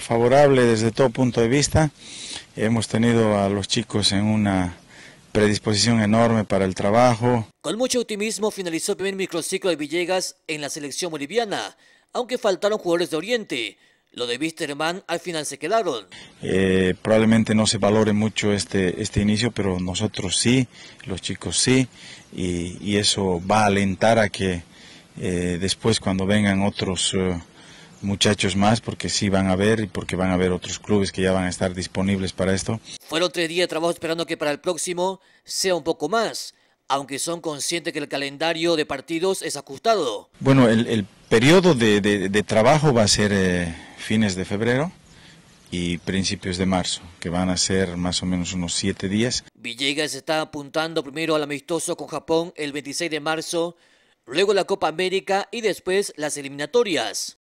favorable desde todo punto de vista. Hemos tenido a los chicos en una predisposición enorme para el trabajo. Con mucho optimismo finalizó el primer microciclo de Villegas en la selección boliviana, aunque faltaron jugadores de Oriente. Lo de Wisterman al final se quedaron. Eh, probablemente no se valore mucho este, este inicio, pero nosotros sí, los chicos sí, y, eso va a alentar a que eh, después cuando vengan otros... Eh, muchachos más porque sí van a ver y porque van a haber otros clubes que ya van a estar disponibles para esto. Fueron tres días de trabajo esperando que para el próximo sea un poco más, aunque son conscientes que el calendario de partidos es ajustado. Bueno, el, periodo de, trabajo va a ser eh, fines de febrero y principios de marzo, que van a ser más o menos unos siete días. Villegas está apuntando primero al amistoso con Japón el 26 de marzo, luego la Copa América y después las eliminatorias.